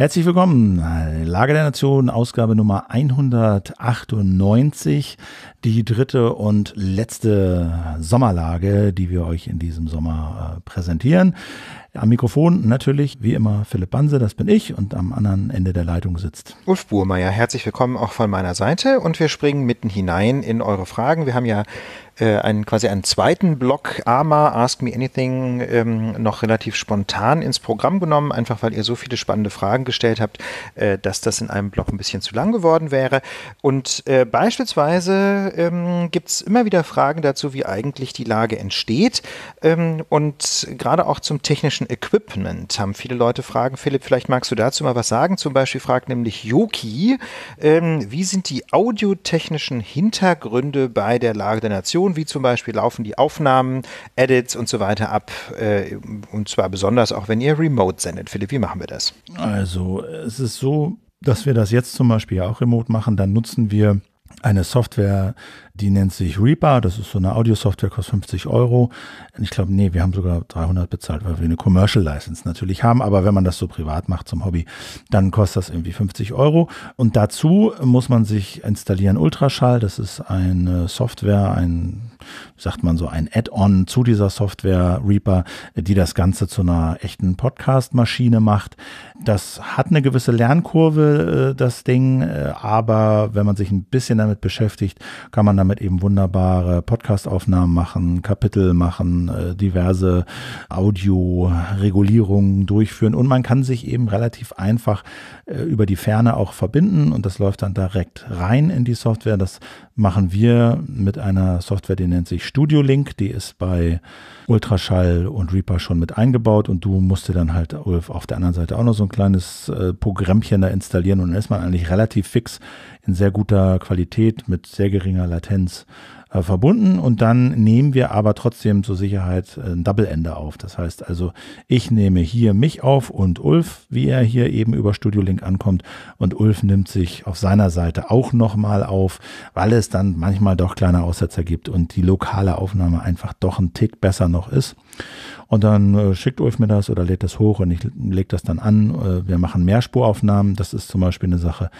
Herzlich willkommen. Lage der Nation, Ausgabe Nummer 198, die dritte und letzte Sommerlage, die wir euch in diesem Sommer äh, präsentieren. Am Mikrofon natürlich, wie immer, Philipp Banse, das bin ich, und am anderen Ende der Leitung sitzt Ulf Burmeier. Herzlich willkommen auch von meiner Seite und wir springen mitten hinein in eure Fragen. Wir haben ja äh, einen, quasi einen zweiten Block AMA, Ask Me Anything, ähm, noch relativ spontan ins Programm genommen, einfach weil ihr so viele spannende Fragen gestellt habt, äh, dass das in einem Block ein bisschen zu lang geworden wäre. Und äh, beispielsweise ähm, gibt es immer wieder Fragen dazu, wie eigentlich die Lage entsteht ähm, und gerade auch zum technischen elektrischen Equipment haben viele Leute Fragen. Philipp, vielleicht magst du dazu mal was sagen. Zum Beispiel fragt nämlich Yoki, ähm, wie sind die audiotechnischen Hintergründe bei der Lage der Nation? Wie zum Beispiel laufen die Aufnahmen, Edits und so weiter ab? Äh, und zwar besonders auch, wenn ihr remote sendet. Philipp, wie machen wir das? Also, es ist so, dass wir das jetzt zum Beispiel auch remote machen. Dann nutzen wir eine Software, die nennt sich Reaper. Das ist so eine Audio-Software, kostet 50 Euro. Ich glaube, nee, wir haben sogar 300 bezahlt, weil wir eine Commercial License natürlich haben. Aber wenn man das so privat macht zum Hobby, dann kostet das irgendwie 50 Euro. Und dazu muss man sich installieren Ultraschall. Das ist eine Software, ein sagt man so, ein Add-on zu dieser Software Reaper, die das Ganze zu einer echten Podcast-Maschine macht. Das hat eine gewisse Lernkurve, äh, das Ding, äh, aber wenn man sich ein bisschen damit beschäftigt, kann man damit eben wunderbare Podcast-Aufnahmen machen, Kapitel machen, äh, diverse Audio-Regulierungen durchführen und man kann sich eben relativ einfach über die Ferne auch verbinden und das läuft dann direkt rein in die Software. Das machen wir mit einer Software, die nennt nennt sich Studio Link, die ist bei Ultraschall und Reaper schon mit eingebaut und du musst dir dann halt auf der anderen Seite auch noch so ein kleines äh, Programmchen da installieren und dann ist man eigentlich relativ fix in sehr guter Qualität mit sehr geringer Latenz äh, verbunden und dann nehmen wir aber trotzdem zur Sicherheit äh, ein Double Ende auf. Das heißt also, ich nehme hier mich auf und Ulf, wie er hier eben über Studio Link ankommt und Ulf nimmt sich auf seiner Seite auch nochmal auf, weil es dann manchmal doch kleine Aussetzer gibt und die lokale Aufnahme einfach doch ein Tick besser noch ist. Und dann äh, schickt Ulf mir das oder lädt das hoch und ich lege das dann an. Äh, wir machen Mehrspuraufnahmen. Das ist zum Beispiel eine Sache,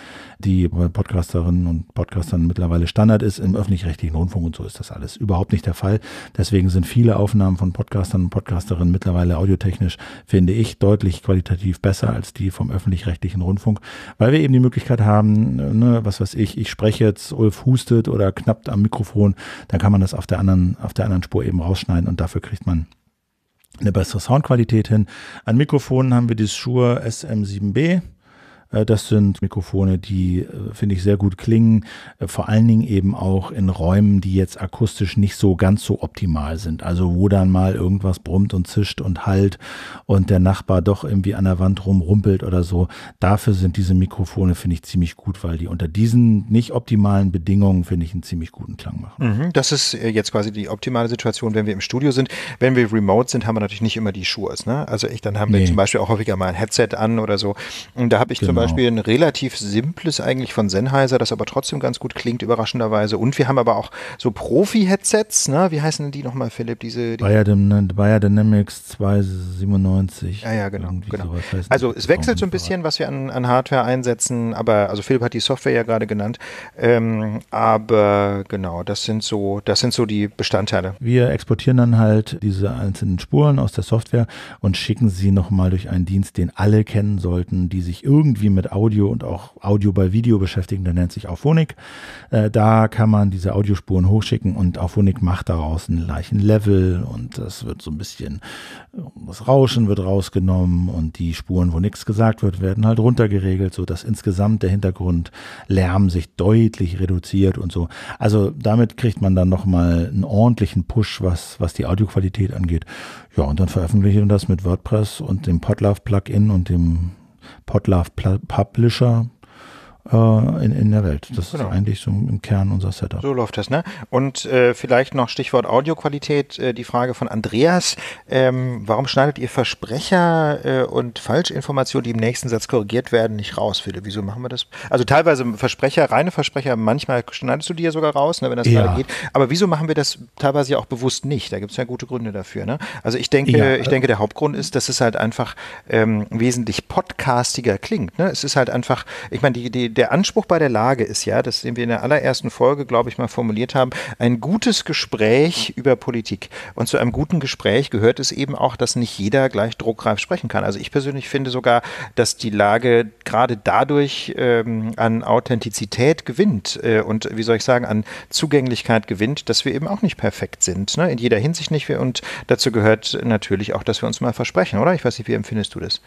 die bei Podcasterinnen und Podcastern mittlerweile Standard ist. Im öffentlich-rechtlichen Rundfunk und so ist das alles überhaupt nicht der Fall. Deswegen sind viele Aufnahmen von Podcastern und Podcasterinnen mittlerweile audiotechnisch, finde ich, deutlich qualitativ besser als die vom öffentlich-rechtlichen Rundfunk, weil wir eben die Möglichkeit haben, ne, was weiß ich, ich spreche jetzt, Ulf hustet oder knappt am Mikrofon, dann kann man das auf der anderen, auf der anderen Spur eben rausschneiden und dafür kriegt man eine bessere Soundqualität hin. An Mikrofonen haben wir die Shure SM7B äh, das sind Mikrofone, die, äh, finde ich, sehr gut klingen. Äh, vor allen Dingen eben auch in Räumen, die jetzt akustisch nicht so ganz so optimal sind. Also wo dann mal irgendwas brummt und zischt und halt und der Nachbar doch irgendwie an der Wand rumrumpelt oder so. Dafür sind diese Mikrofone, finde ich, ziemlich gut, weil die unter diesen nicht optimalen Bedingungen, finde ich, einen ziemlich guten Klang machen. Mhm, das ist jetzt quasi die optimale Situation, wenn wir im Studio sind. Wenn wir remote sind, haben wir natürlich nicht immer die Schuhe. Ne? Also ich, dann haben wir zum Beispiel auch häufiger mal ein Headset an oder so. Und da habe ich genau. zum Genau. Beispiel ein relativ simples eigentlich von Sennheiser, das aber trotzdem ganz gut klingt, überraschenderweise. Und wir haben aber auch so Profi-Headsets, ne? Wie heißen die nochmal, Philipp? Diese, die Biodynamics 297. Ja, ja, genau. genau. Also es wechselt so ein bisschen, was wir an, an Hardware einsetzen, aber, also Philipp hat die Software ja gerade genannt. Ähm, aber genau, das sind so, das sind so die Bestandteile. Wir exportieren dann halt diese einzelnen Spuren aus der Software und schicken sie nochmal durch einen Dienst, den alle kennen sollten, die sich irgendwie viel mit Audio und auch Audio bei Video beschäftigen, der nennt sich Auphonic. Äh, da kann man diese Audiospuren hochschicken und Auphonic macht daraus einen gleichen Level und das wird so ein bisschen, das Rauschen wird rausgenommen und die Spuren, wo nichts gesagt wird, werden halt runtergeregelt, sodass insgesamt der Hintergrundlärm sich deutlich reduziert und so. Also damit kriegt man dann nochmal einen ordentlichen Push, was, was die Audioqualität angeht. Ja, und dann veröffentlichen wir das mit WordPress und dem Podlove Plugin und dem Podlove Publisher äh, in, in der Welt. Das genau. ist eigentlich so im Kern unser Setup. So läuft das, ne? Und äh, vielleicht noch Stichwort Audioqualität, äh, die Frage von Andreas. Ähm, warum schneidet ihr Versprecher äh, und Falschinformationen, die im nächsten Satz korrigiert werden, nicht raus, Philipp? Wieso machen wir das? Also teilweise Versprecher, reine Versprecher, manchmal schneidest du die ja sogar raus, ne, wenn das ja. gerade geht. Aber wieso machen wir das teilweise ja auch bewusst nicht? Da gibt es ja gute Gründe dafür. Ne? Also ich denke, ja. ich denke, der Hauptgrund ist, dass es halt einfach ähm, wesentlich podcastiger klingt. Ne? Es ist halt einfach, ich meine, die, die, der Anspruch bei der Lage ist ja, das den wir in der allerersten Folge, glaube ich, mal formuliert haben, ein gutes Gespräch über Politik. Und zu einem guten Gespräch gehört es eben auch, dass nicht jeder gleich druckreif sprechen kann. Also ich persönlich finde sogar, dass die Lage gerade dadurch ähm, an Authentizität gewinnt äh, und, wie soll ich sagen, an Zugänglichkeit gewinnt, dass wir eben auch nicht perfekt sind. Ne? In jeder Hinsicht nicht. Und dazu gehört natürlich auch, dass wir uns mal versprechen, oder? Ich weiß nicht, wie empfindest du das?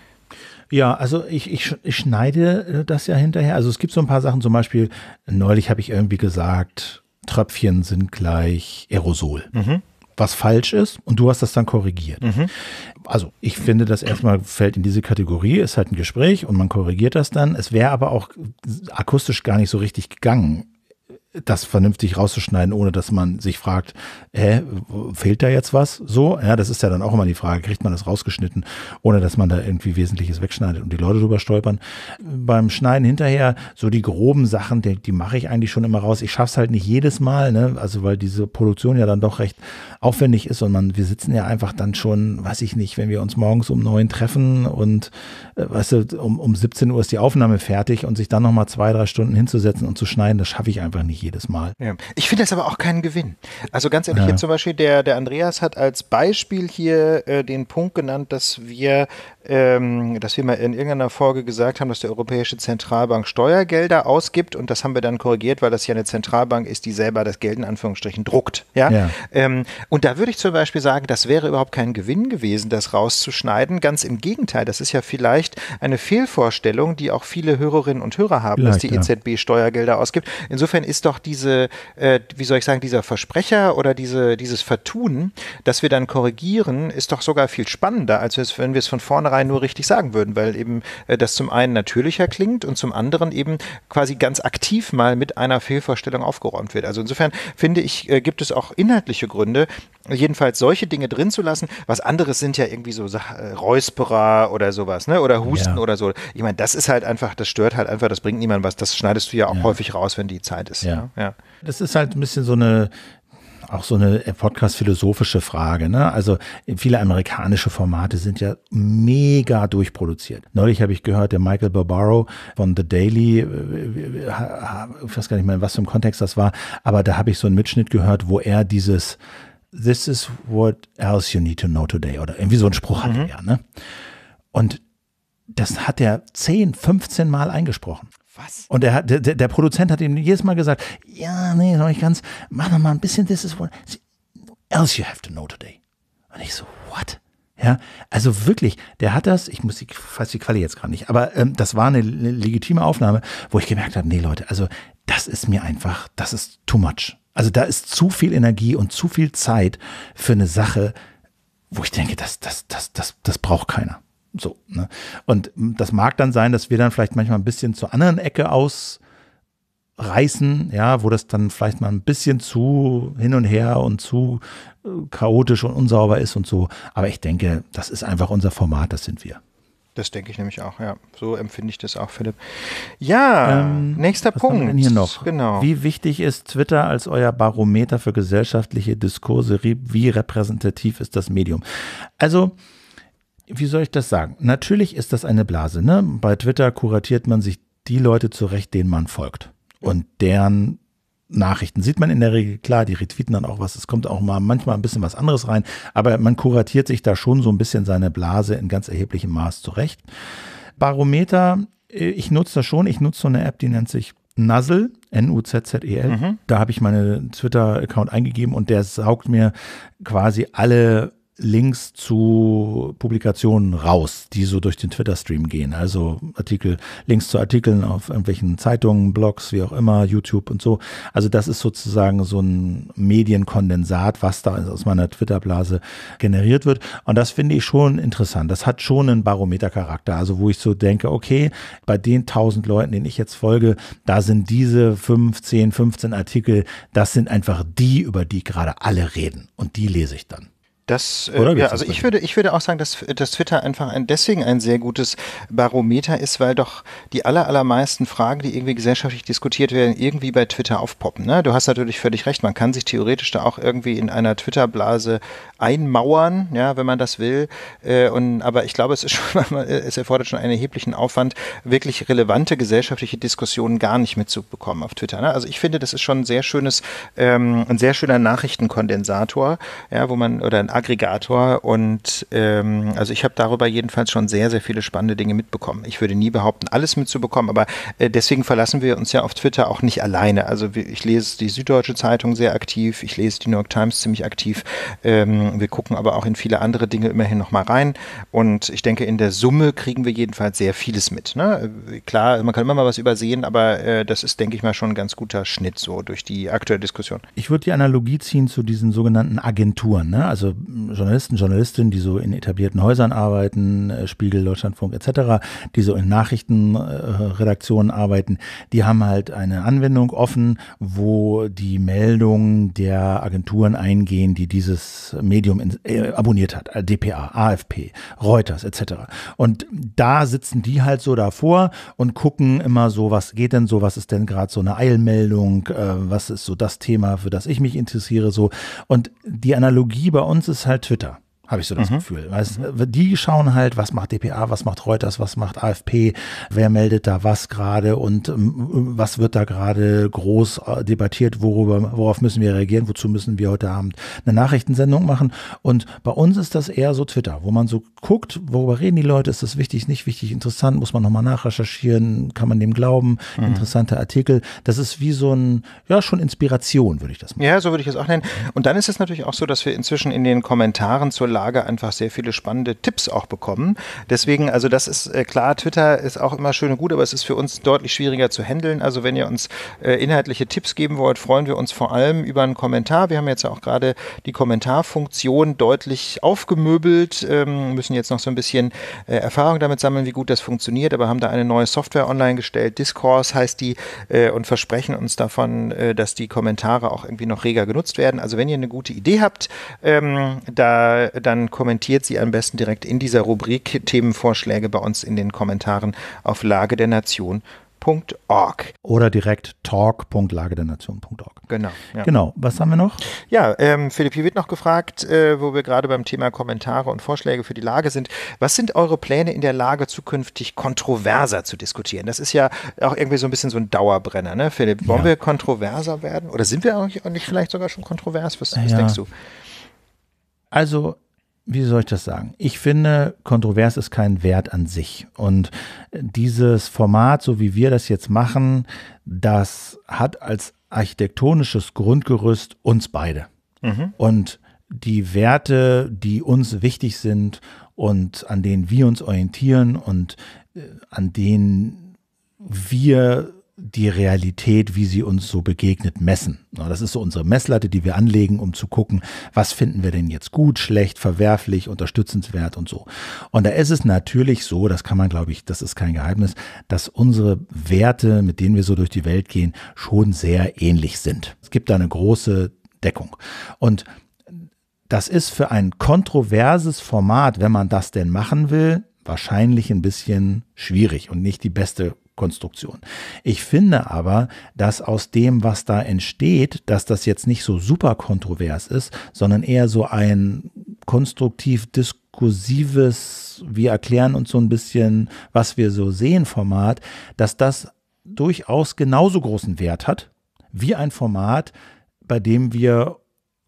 Ja, also ich, ich, ich, schneide äh, das ja hinterher. Also es gibt so ein paar Sachen, zum Beispiel, neulich habe ich irgendwie gesagt, Tröpfchen sind gleich Aerosol. Mhm. Was falsch ist und du hast das dann korrigiert. Mhm. Also, ich finde, das erstmal fällt in diese Kategorie, ist halt ein Gespräch und man korrigiert das dann. Es wäre aber auch akustisch gar nicht so richtig gegangen das vernünftig rauszuschneiden, ohne dass man sich fragt, hä, fehlt da jetzt was? So, ja, das ist ja dann auch immer die Frage, kriegt man das rausgeschnitten, ohne dass man da irgendwie Wesentliches wegschneidet und die Leute drüber stolpern. Beim Schneiden hinterher, so die groben Sachen, die, die mache ich eigentlich schon immer raus. Ich schaffe es halt nicht jedes Mal, ne? Also weil diese Produktion ja dann doch recht aufwendig ist und man, wir sitzen ja einfach dann schon, weiß ich nicht, wenn wir uns morgens um neun treffen und äh, weißt du, um, um 17 Uhr ist die Aufnahme fertig und sich dann nochmal zwei, drei Stunden hinzusetzen und zu schneiden, das schaffe ich einfach nicht jedes Mal. Ja. Ich finde das aber auch keinen Gewinn. Also ganz ehrlich, ja. jetzt zum Beispiel der, der Andreas hat als Beispiel hier äh, den Punkt genannt, dass wir ähm, dass wir mal in irgendeiner Folge gesagt haben, dass die Europäische Zentralbank Steuergelder ausgibt und das haben wir dann korrigiert, weil das ja eine Zentralbank ist, die selber das Geld in Anführungsstrichen druckt. Ja. ja. Ähm, und da würde ich zum Beispiel sagen, das wäre überhaupt kein Gewinn gewesen, das rauszuschneiden. Ganz im Gegenteil, das ist ja vielleicht eine Fehlvorstellung, die auch viele Hörerinnen und Hörer haben, vielleicht, dass die EZB ja. E Steuergelder ausgibt. Insofern ist doch diese, äh, wie soll ich sagen, dieser Versprecher oder diese, dieses Vertun, dass wir dann korrigieren, ist doch sogar viel spannender, als wenn wir es von vornherein vornherein nur richtig sagen würden, weil eben äh, das zum einen natürlicher klingt und zum anderen eben quasi ganz aktiv mal mit einer Fehlvorstellung aufgeräumt wird. Also insofern finde ich, äh, gibt es auch inhaltliche Gründe, jedenfalls solche Dinge drin zu lassen. Was anderes sind ja irgendwie so äh, Räusperer oder sowas, ne? Oder Husten ja. oder so. Ich meine, das ist halt einfach, das stört halt einfach, das bringt niemand was. Das schneidest du ja auch ja. häufig raus, wenn die Zeit ist. Ja. Ne? ja. Das ist halt ein bisschen so eine auch so eine äh, Podcast-philosophische Frage. Ne? Also äh, viele amerikanische Formate sind ja mega durchproduziert. Neulich habe ich gehört, der Michael Barbaro von The Daily, äh, ich weiß gar nicht mehr, in was für einem Kontext das war, aber da habe ich so einen Mitschnitt gehört, wo er dieses This is what else you need to know today oder irgendwie so einen Spruch mhm. hatte er. Ne? Und das hat er 10, 15 Mal eingesprochen. Was? Und er hat, der, der Produzent hat ihm jedes Mal gesagt, ja, nee, noch nicht ganz, mach noch mal ein bisschen, this is what else you have to know today. Und ich so, what? Ja, also wirklich, der hat das, ich muss die, fass die Quali jetzt gerade nicht, aber ähm, das war eine legitime Aufnahme, wo ich gemerkt habe, nee Leute, also das ist mir einfach, das ist too much. Also da ist zu viel Energie und zu viel Zeit für eine Sache, wo ich denke, das, das, das, das, das braucht keiner. So. Ne? Und das mag dann sein, dass wir dann vielleicht manchmal ein bisschen zur anderen Ecke ausreißen, ja, wo das dann vielleicht mal ein bisschen zu hin und her und zu äh, chaotisch und unsauber ist und so. Aber ich denke, das ist einfach unser Format, das sind wir. Das denke ich nämlich auch, ja. So empfinde ich das auch, Philipp. Ja, ähm, nächster Punkt. Haben wir denn hier noch? Genau. Wie wichtig ist Twitter als euer Barometer für gesellschaftliche Diskurse? Wie repräsentativ ist das Medium? Also, wie soll ich das sagen? Natürlich ist das eine Blase. Ne? Bei Twitter kuratiert man sich die Leute zurecht, denen man folgt. Und deren Nachrichten sieht man in der Regel klar, die retweeten dann auch was. Es kommt auch mal manchmal ein bisschen was anderes rein, aber man kuratiert sich da schon so ein bisschen seine Blase in ganz erheblichem Maß zurecht. Barometer, äh, ich nutze das schon, ich nutze so eine App, die nennt sich Nuzzle, N-U-Z-Z-E-L. Mhm. Da habe ich meinen Twitter-Account eingegeben und der saugt mir quasi alle Links zu Publikationen raus, die so durch den Twitter-Stream gehen. Also Artikel, Links zu Artikeln auf irgendwelchen Zeitungen, Blogs, wie auch immer, YouTube und so. Also das ist sozusagen so ein Medienkondensat, was da aus meiner Twitter-Blase generiert wird. Und das finde ich schon interessant. Das hat schon einen Barometercharakter. Also wo ich so denke, okay, bei den tausend Leuten, denen ich jetzt folge, da sind diese 15, 15 Artikel, das sind einfach die, über die gerade alle reden. Und die lese ich dann. Das, äh, Oder äh, ja, also ich würde, ich würde auch sagen, dass, dass Twitter einfach ein, deswegen ein sehr gutes Barometer ist, weil doch die aller, allermeisten Fragen, die irgendwie gesellschaftlich diskutiert werden, irgendwie bei Twitter aufpoppen. Ne? Du hast natürlich völlig recht, man kann sich theoretisch da auch irgendwie in einer Twitter-Blase einmauern, ja, wenn man das will. Äh, und, aber ich glaube, es, ist schon, es erfordert schon einen erheblichen Aufwand, wirklich relevante gesellschaftliche Diskussionen gar nicht mitzubekommen auf Twitter. Ne? Also ich finde, das ist schon ein sehr schönes, ähm, ein sehr schöner Nachrichtenkondensator, ja, wo man, oder ein Aggregator und ähm, also ich habe darüber jedenfalls schon sehr, sehr viele spannende Dinge mitbekommen. Ich würde nie behaupten, alles mitzubekommen, aber äh, deswegen verlassen wir uns ja auf Twitter auch nicht alleine. Also ich lese die Süddeutsche Zeitung sehr aktiv, ich lese die New York Times ziemlich aktiv. Ähm, wir gucken aber auch in viele andere Dinge immerhin nochmal rein und ich denke, in der Summe kriegen wir jedenfalls sehr vieles mit. Ne? Äh, klar, man kann immer mal was übersehen, aber äh, das ist, denke ich mal, schon ein ganz guter Schnitt so durch die aktuelle Diskussion. Ich würde die Analogie ziehen zu diesen sogenannten Agenturen. Ne? Also Journalisten, Journalistinnen, die so in etablierten Häusern arbeiten, äh, Spiegel, Deutschlandfunk etc., die so in Nachrichtenredaktionen äh, arbeiten, die haben halt eine Anwendung offen, wo die Meldungen der Agenturen eingehen, die dieses Medium in, äh, abonniert hat, äh, DPA, AFP, Reuters etc. Und da sitzen die halt so davor und gucken immer so, was geht denn so, was ist denn gerade so eine Eilmeldung, äh, was ist so das Thema, für das ich mich interessiere so. Und die Analogie bei uns ist ist halt Twitter habe ich so das mhm. Gefühl. Weißt, äh, die schauen halt, was macht DPA, was macht Reuters, was macht AFP, wer meldet da was gerade und ähm, was wird da gerade groß äh, debattiert, worüber, worauf müssen wir reagieren, wozu müssen wir heute Abend eine Nachrichtensendung machen. Und bei uns ist das eher so Twitter, wo man so guckt, worüber reden die Leute, ist das wichtig, nicht wichtig, interessant, muss man nochmal nachrecherchieren, kann man dem glauben, mhm. interessante Artikel. Das ist wie so ein, ja, schon Inspiration, würde ich das machen. Ja, so würde ich es auch nennen. Und dann ist es natürlich auch so, dass wir inzwischen in den Kommentaren zur Lage einfach sehr viele spannende Tipps auch bekommen. Deswegen, also das ist äh, klar, Twitter ist auch immer schön und gut, aber es ist für uns deutlich schwieriger zu handeln. Also wenn ihr uns äh, inhaltliche Tipps geben wollt, freuen wir uns vor allem über einen Kommentar. Wir haben jetzt auch gerade die Kommentarfunktion deutlich aufgemöbelt, ähm, müssen jetzt noch so ein bisschen äh, Erfahrung damit sammeln, wie gut das funktioniert, aber haben da eine neue Software online gestellt. Discourse heißt die äh, und versprechen uns davon, äh, dass die Kommentare auch irgendwie noch reger genutzt werden. Also wenn ihr eine gute Idee habt, ähm, da dann kommentiert sie am besten direkt in dieser Rubrik Themenvorschläge bei uns in den Kommentaren auf Lage der Nation oder direkt talk.lagedernation.org. Genau. Ja. Genau. Was haben wir noch? Ja, ähm, hier wird noch gefragt, äh, wo wir gerade beim Thema Kommentare und Vorschläge für die Lage sind. Was sind eure Pläne in der Lage, zukünftig kontroverser zu diskutieren? Das ist ja auch irgendwie so ein bisschen so ein Dauerbrenner, ne, Philipp? Wollen ja. wir kontroverser werden? Oder sind wir eigentlich nicht vielleicht sogar schon kontrovers? Was, was ja. denkst du? Also, wie soll ich das sagen? Ich finde, kontrovers ist kein Wert an sich. Und dieses Format, so wie wir das jetzt machen, das hat als architektonisches Grundgerüst uns beide. Mhm. Und die Werte, die uns wichtig sind und an denen wir uns orientieren und äh, an denen wir die Realität, wie sie uns so begegnet, messen. Das ist so unsere Messlatte, die wir anlegen, um zu gucken, was finden wir denn jetzt gut, schlecht, verwerflich, unterstützenswert und so. Und da ist es natürlich so, das kann man, glaube ich, das ist kein Geheimnis, dass unsere Werte, mit denen wir so durch die Welt gehen, schon sehr ähnlich sind. Es gibt da eine große Deckung. Und das ist für ein kontroverses Format, wenn man das denn machen will, wahrscheinlich ein bisschen schwierig und nicht die beste Konstruktion. Ich finde aber, dass aus dem, was da entsteht, dass das jetzt nicht so super kontrovers ist, sondern eher so ein konstruktiv diskursives, wir erklären uns so ein bisschen, was wir so sehen Format, dass das durchaus genauso großen Wert hat wie ein Format, bei dem wir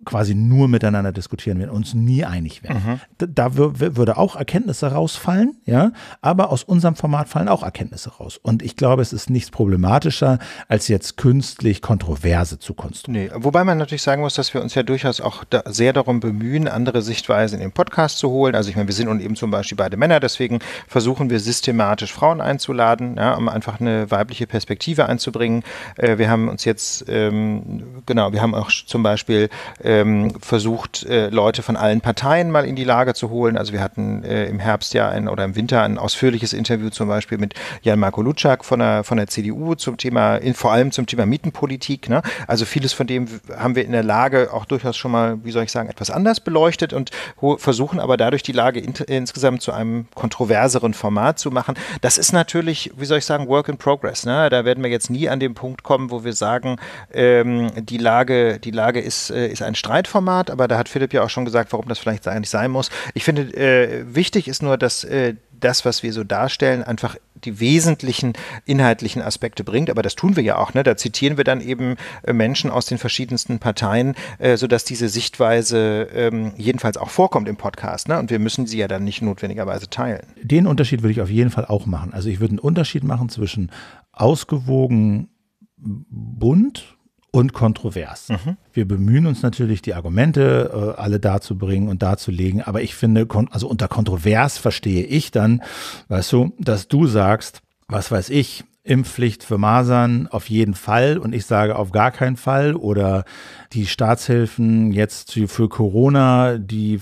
quasi nur miteinander diskutieren werden, uns nie einig werden. Mhm. Da, da würde auch Erkenntnisse rausfallen, ja, aber aus unserem Format fallen auch Erkenntnisse raus. Und ich glaube, es ist nichts problematischer, als jetzt künstlich Kontroverse zu konstruieren. Nee, wobei man natürlich sagen muss, dass wir uns ja durchaus auch da sehr darum bemühen, andere Sichtweisen in den Podcast zu holen. Also ich meine, wir sind und eben zum Beispiel beide Männer, deswegen versuchen wir systematisch Frauen einzuladen, ja, um einfach eine weibliche Perspektive einzubringen. Äh, wir haben uns jetzt, ähm, genau, wir haben auch zum Beispiel äh, ähm, versucht, äh, Leute von allen Parteien mal in die Lage zu holen. Also wir hatten äh, im Herbst ja ein, oder im Winter ein ausführliches Interview zum Beispiel mit Jan marco Lutschak von der, von der CDU zum Thema, in, vor allem zum Thema Mietenpolitik. Ne? Also vieles von dem haben wir in der Lage auch durchaus schon mal, wie soll ich sagen, etwas anders beleuchtet und versuchen aber dadurch die Lage in, insgesamt zu einem kontroverseren Format zu machen. Das ist natürlich, wie soll ich sagen, Work in Progress. Ne? Da werden wir jetzt nie an den Punkt kommen, wo wir sagen, ähm, die Lage, die Lage ist, äh, ist ein ein Streitformat, aber da hat Philipp ja auch schon gesagt, warum das vielleicht eigentlich sein muss. Ich finde, äh, wichtig ist nur, dass äh, das, was wir so darstellen, einfach die wesentlichen inhaltlichen Aspekte bringt. Aber das tun wir ja auch. Ne? Da zitieren wir dann eben äh, Menschen aus den verschiedensten Parteien, äh, sodass diese Sichtweise ähm, jedenfalls auch vorkommt im Podcast. Ne? Und wir müssen sie ja dann nicht notwendigerweise teilen. Den Unterschied würde ich auf jeden Fall auch machen. Also ich würde einen Unterschied machen zwischen ausgewogen bunt und kontrovers. Mhm. Wir bemühen uns natürlich, die Argumente äh, alle darzubringen und darzulegen, aber ich finde, also unter kontrovers verstehe ich dann, weißt du, dass du sagst, was weiß ich, Impfpflicht für Masern auf jeden Fall und ich sage auf gar keinen Fall oder die Staatshilfen jetzt für Corona, die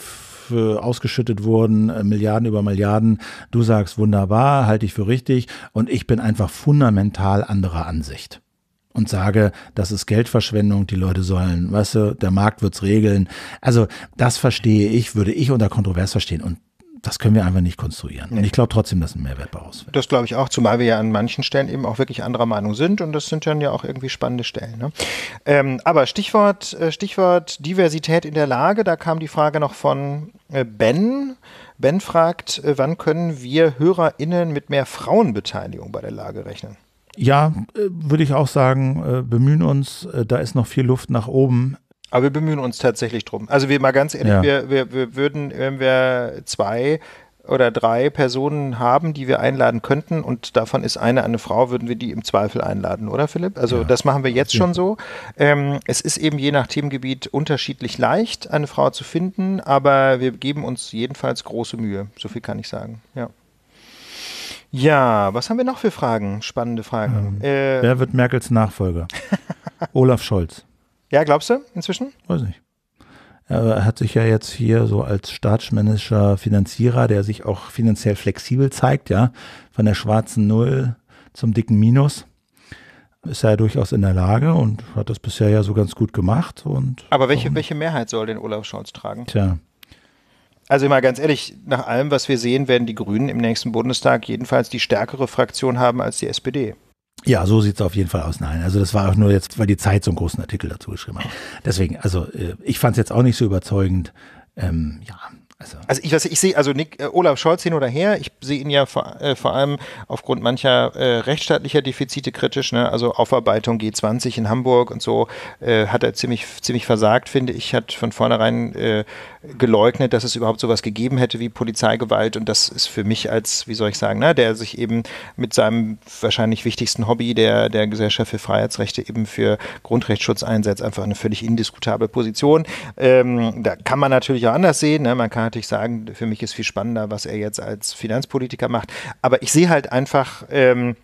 ausgeschüttet wurden, äh, Milliarden über Milliarden. Du sagst wunderbar, halte ich für richtig und ich bin einfach fundamental anderer Ansicht und sage, das ist Geldverschwendung, die Leute sollen, weißt du, der Markt wird's regeln. Also das verstehe ich, würde ich unter kontrovers verstehen und das können wir einfach nicht konstruieren. Nee. Und ich glaube trotzdem, dass ein Mehrwert bei rausfällt. Das glaube ich auch, zumal wir ja an manchen Stellen eben auch wirklich anderer Meinung sind und das sind dann ja auch irgendwie spannende Stellen. Ne? Ähm, aber Stichwort, äh, Stichwort Diversität in der Lage, da kam die Frage noch von äh, Ben. Ben fragt, äh, wann können wir HörerInnen mit mehr Frauenbeteiligung bei der Lage rechnen? Ja, äh, würde ich auch sagen, äh, bemühen uns, äh, da ist noch viel Luft nach oben. Aber wir bemühen uns tatsächlich drum. Also wir mal ganz ehrlich, ja. wir, wir, wir würden, wenn wir zwei oder drei Personen haben, die wir einladen könnten und davon ist eine eine Frau, würden wir die im Zweifel einladen, oder Philipp? Also ja. das machen wir jetzt schon so. Ähm, es ist eben je nach Themengebiet unterschiedlich leicht, eine Frau zu finden, aber wir geben uns jedenfalls große Mühe. So viel kann ich sagen. Ja. Ja, was haben wir noch für Fragen? Spannende Fragen. Ähm, äh, wer wird Merkels Nachfolger? Olaf Scholz. Ja, glaubst du inzwischen? Weiß nicht. Er hat sich ja jetzt hier so als staatsmännischer Finanzierer, der sich auch finanziell flexibel zeigt, ja, von der schwarzen Null zum dicken Minus, ist er ja durchaus in der Lage und hat das bisher ja so ganz gut gemacht. Und, Aber welche, ähm, welche Mehrheit soll denn Olaf Scholz tragen? Tja, also mal ganz ehrlich, nach allem, was wir sehen, werden die Grünen im nächsten Bundestag jedenfalls die stärkere Fraktion haben als die SPD. Ja, so sieht es auf jeden Fall aus. Nein, also das war auch nur jetzt, weil die Zeit so einen großen Artikel dazu geschrieben hat. Deswegen, also äh, ich fand es jetzt auch nicht so überzeugend. Ähm, ja, also, also ich, was, ich sehe, also Nick, äh, Olaf Scholz hin oder her, ich sehe ihn ja vor, äh, vor allem aufgrund mancher äh, rechtsstaatlicher Defizite kritisch, ne? also Aufarbeitung G20 in Hamburg und so, äh, hat er ziemlich, ziemlich versagt, finde ich, hat von vornherein äh, geleugnet, dass es überhaupt sowas gegeben hätte wie Polizeigewalt und das ist für mich als, wie soll ich sagen, ne? der sich eben mit seinem wahrscheinlich wichtigsten Hobby der, der Gesellschaft für Freiheitsrechte eben für Grundrechtsschutz einsetzt, einfach eine völlig indiskutable Position. Ähm, da kann man natürlich auch anders sehen, ne? man kann natürlich sagen, für mich ist viel spannender, was er jetzt als Finanzpolitiker macht. Aber ich sehe halt einfach, ähm,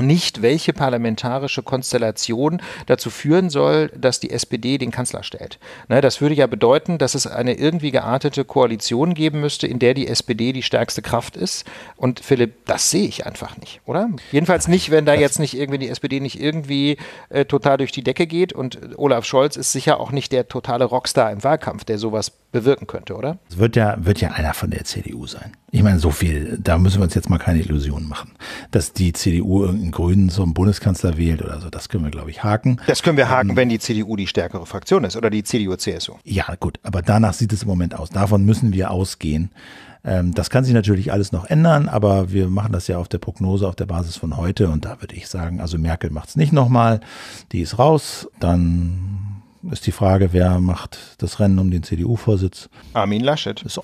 nicht, welche parlamentarische Konstellation dazu führen soll, dass die SPD den Kanzler stellt. Ne, das würde ja bedeuten, dass es eine irgendwie geartete Koalition geben müsste, in der die SPD die stärkste Kraft ist. Und Philipp, das sehe ich einfach nicht, oder? Jedenfalls nicht, wenn da jetzt nicht irgendwie die SPD nicht irgendwie äh, total durch die Decke geht. Und Olaf Scholz ist sicher auch nicht der totale Rockstar im Wahlkampf, der sowas bewirken könnte, oder? Es wird ja, wird ja einer von der CDU sein. Ich meine, so viel, da müssen wir uns jetzt mal keine Illusionen machen, dass die CDU irgendeinen Grünen zum Bundeskanzler wählt oder so. Das können wir, glaube ich, haken. Das können wir haken, ähm, wenn die CDU die stärkere Fraktion ist oder die CDU-CSU. Ja, gut. Aber danach sieht es im Moment aus. Davon müssen wir ausgehen. Ähm, das kann sich natürlich alles noch ändern, aber wir machen das ja auf der Prognose, auf der Basis von heute. Und da würde ich sagen, also Merkel macht es nicht nochmal. Die ist raus. Dann ist die Frage, wer macht das Rennen um den CDU-Vorsitz? Armin Laschet. Ist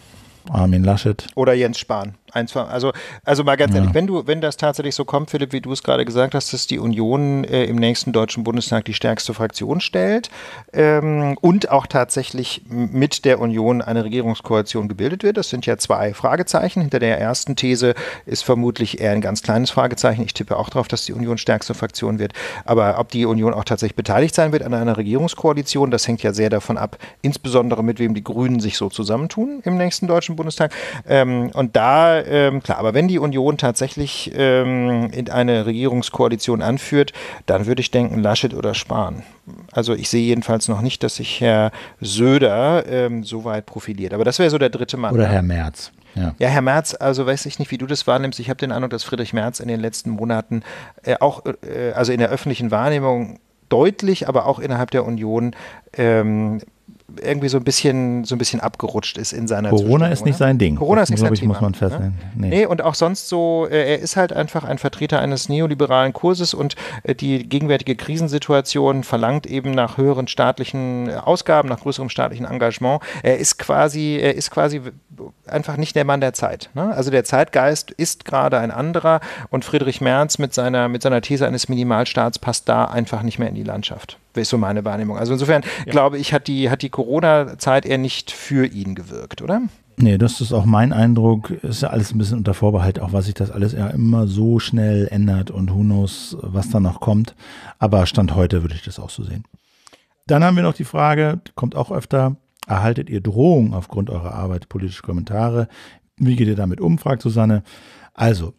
Armin Laschet. Oder Jens Spahn. Eins von, also, also mal ganz ja. ehrlich, wenn du, wenn das tatsächlich so kommt, Philipp, wie du es gerade gesagt hast, dass die Union äh, im nächsten Deutschen Bundestag die stärkste Fraktion stellt ähm, und auch tatsächlich mit der Union eine Regierungskoalition gebildet wird, das sind ja zwei Fragezeichen. Hinter der ersten These ist vermutlich eher ein ganz kleines Fragezeichen. Ich tippe auch darauf, dass die Union stärkste Fraktion wird. Aber ob die Union auch tatsächlich beteiligt sein wird an einer Regierungskoalition, das hängt ja sehr davon ab, insbesondere mit wem die Grünen sich so zusammentun im nächsten Deutschen Bundestag. Ähm, und da ähm, klar, aber wenn die Union tatsächlich ähm, in eine Regierungskoalition anführt, dann würde ich denken Laschet oder Spahn. Also ich sehe jedenfalls noch nicht, dass sich Herr Söder ähm, so weit profiliert. Aber das wäre so der dritte Mann. Oder ne? Herr Merz. Ja. ja. Herr Merz, also weiß ich nicht, wie du das wahrnimmst. Ich habe den Eindruck, dass Friedrich Merz in den letzten Monaten äh, auch, äh, also in der öffentlichen Wahrnehmung deutlich, aber auch innerhalb der Union ähm, irgendwie so ein bisschen, so ein bisschen abgerutscht ist in seiner Corona ist nicht sein Ding. Corona ist nicht sein Ding. muss man feststellen. Ne? Nee. nee. und auch sonst so, äh, er ist halt einfach ein Vertreter eines neoliberalen Kurses und äh, die gegenwärtige Krisensituation verlangt eben nach höheren staatlichen Ausgaben, nach größerem staatlichen Engagement. Er ist quasi, er ist quasi einfach nicht der Mann der Zeit. Ne? Also der Zeitgeist ist gerade ein anderer und Friedrich Merz mit seiner, mit seiner These eines Minimalstaats passt da einfach nicht mehr in die Landschaft ist so meine Wahrnehmung. Also insofern ja. glaube ich, hat die, hat die Corona-Zeit eher nicht für ihn gewirkt, oder? Nee, das ist auch mein Eindruck. Ist ja alles ein bisschen unter Vorbehalt, auch was sich das alles ja immer so schnell ändert und who knows, was da noch kommt. Aber Stand heute würde ich das auch so sehen. Dann haben wir noch die Frage, die kommt auch öfter. Erhaltet ihr Drohungen aufgrund eurer Arbeit, politische Kommentare? Wie geht ihr damit um? fragt Susanne. Also,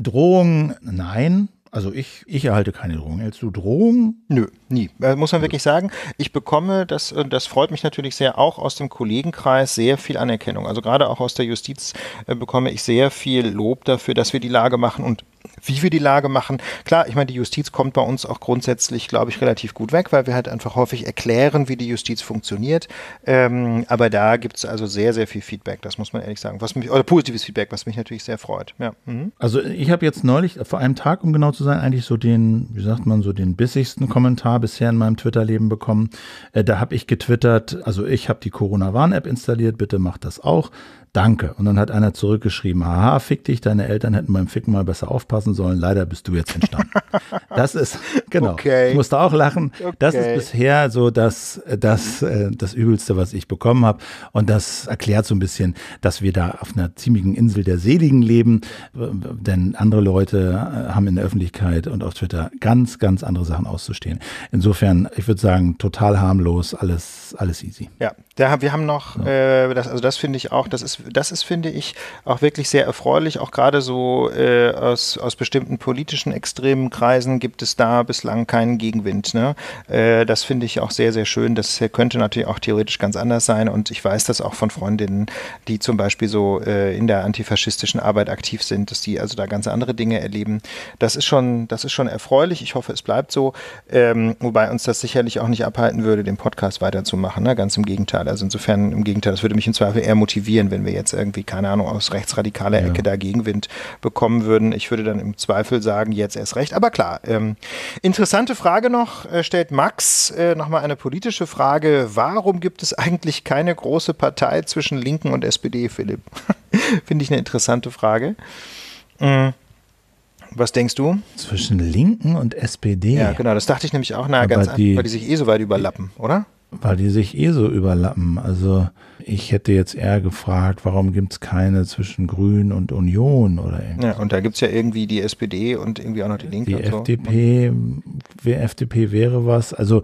Drohungen, nein, also ich, ich erhalte keine Drohung. Erhältst du Drohungen? Nö, nie. Äh, muss man wirklich sagen, ich bekomme, das, äh, das freut mich natürlich sehr, auch aus dem Kollegenkreis sehr viel Anerkennung. Also gerade auch aus der Justiz äh, bekomme ich sehr viel Lob dafür, dass wir die Lage machen und wie wir die Lage machen. Klar, ich meine, die Justiz kommt bei uns auch grundsätzlich, glaube ich, relativ gut weg, weil wir halt einfach häufig erklären, wie die Justiz funktioniert. Ähm, aber da gibt es also sehr, sehr viel Feedback, das muss man ehrlich sagen. Was mich, oder positives Feedback, was mich natürlich sehr freut. Ja. Mhm. Also ich habe jetzt neulich, vor einem Tag, um genau zu sein, eigentlich so den, wie sagt man, so den bissigsten Kommentar bisher in meinem Twitter-Leben bekommen. Äh, da habe ich getwittert, also ich habe die Corona-Warn-App installiert, bitte macht das auch danke. Und dann hat einer zurückgeschrieben, haha, fick dich, deine Eltern hätten beim Ficken mal besser aufpassen sollen, leider bist du jetzt entstanden. das ist, genau, okay. ich musste auch lachen. Okay. Das ist bisher so das, äh, das, äh, das Übelste, was ich bekommen habe. Und das erklärt so ein bisschen, dass wir da auf einer ziemlichen Insel der Seligen leben, denn andere Leute äh, haben in der Öffentlichkeit und auf Twitter ganz, ganz andere Sachen auszustehen. Insofern, ich würde sagen, total harmlos, alles, alles easy. Ja, da, wir haben noch, so. äh, das, also das finde ich auch, das ist das ist, finde ich, auch wirklich sehr erfreulich. Auch gerade so äh, aus, aus bestimmten politischen extremen Kreisen gibt es da bislang keinen Gegenwind. Ne? Äh, das finde ich auch sehr, sehr schön. Das könnte natürlich auch theoretisch ganz anders sein. Und ich weiß das auch von Freundinnen, die zum Beispiel so äh, in der antifaschistischen Arbeit aktiv sind, dass die also da ganz andere Dinge erleben. Das ist schon, das ist schon erfreulich. Ich hoffe, es bleibt so. Ähm, wobei uns das sicherlich auch nicht abhalten würde, den Podcast weiterzumachen. Ne? Ganz im Gegenteil. Also insofern, im Gegenteil, das würde mich im Zweifel eher motivieren, wenn wir wir jetzt irgendwie, keine Ahnung, aus rechtsradikaler ja. Ecke da Gegenwind bekommen würden. Ich würde dann im Zweifel sagen, jetzt erst recht. Aber klar, ähm, interessante Frage noch, äh, stellt Max äh, nochmal eine politische Frage. Warum gibt es eigentlich keine große Partei zwischen Linken und SPD, Philipp? Finde ich eine interessante Frage. Mhm. Was denkst du? Zwischen Linken und SPD. Ja, genau, das dachte ich nämlich auch, na, ganz die, einfach, weil die sich eh so weit überlappen, oder? weil die sich eh so überlappen. Also ich hätte jetzt eher gefragt, warum gibt es keine zwischen Grün und Union oder irgendwie. Ja, und da gibt es ja irgendwie die SPD und irgendwie auch noch die Linke. Die FDP, so. FDP wäre was. Also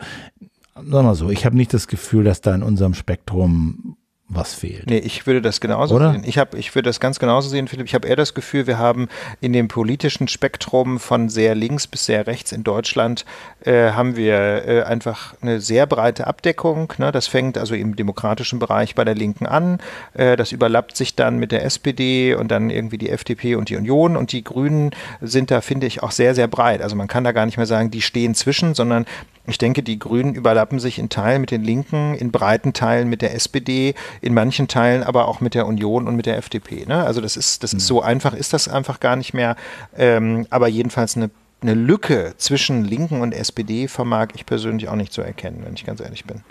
sagen wir mal so, ich habe nicht das Gefühl, dass da in unserem Spektrum was fehlt. Nee, ich würde das genauso Oder? sehen. Ich, hab, ich würde das ganz genauso sehen, Philipp. Ich habe eher das Gefühl, wir haben in dem politischen Spektrum von sehr links bis sehr rechts in Deutschland äh, haben wir äh, einfach eine sehr breite Abdeckung. Ne? Das fängt also im demokratischen Bereich bei der Linken an. Äh, das überlappt sich dann mit der SPD und dann irgendwie die FDP und die Union. Und die Grünen sind da, finde ich, auch sehr, sehr breit. Also man kann da gar nicht mehr sagen, die stehen zwischen, sondern ich denke, die Grünen überlappen sich in Teilen mit den Linken, in breiten Teilen mit der SPD, in manchen Teilen aber auch mit der Union und mit der FDP. Ne? Also das ist, das ist so einfach, ist das einfach gar nicht mehr. Ähm, aber jedenfalls eine eine Lücke zwischen Linken und SPD vermag ich persönlich auch nicht zu erkennen, wenn ich ganz ehrlich bin.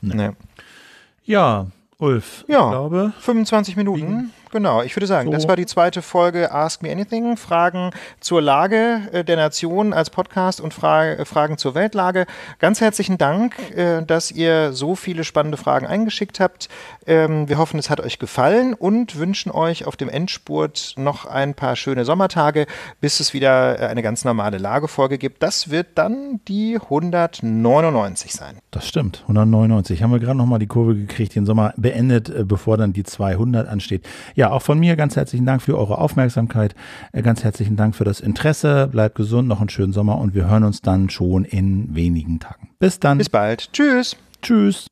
Nee. Nee. Ja, Ulf. Ja, ich glaube, 25 Minuten. Genau, ich würde sagen, so. das war die zweite Folge Ask Me Anything. Fragen zur Lage äh, der Nation als Podcast und Fra äh, Fragen zur Weltlage. Ganz herzlichen Dank, äh, dass ihr so viele spannende Fragen eingeschickt habt. Ähm, wir hoffen, es hat euch gefallen und wünschen euch auf dem Endspurt noch ein paar schöne Sommertage, bis es wieder eine ganz normale Lagefolge gibt. Das wird dann die 199 sein. Das stimmt, 199. Haben wir gerade nochmal die Kurve gekriegt, den Sommer beendet, bevor dann die 200 ansteht. Ja, ja, auch von mir ganz herzlichen Dank für eure Aufmerksamkeit. Äh, ganz herzlichen Dank für das Interesse. Bleibt gesund, noch einen schönen Sommer und wir hören uns dann schon in wenigen Tagen. Bis dann. Bis bald. Tschüss. Tschüss.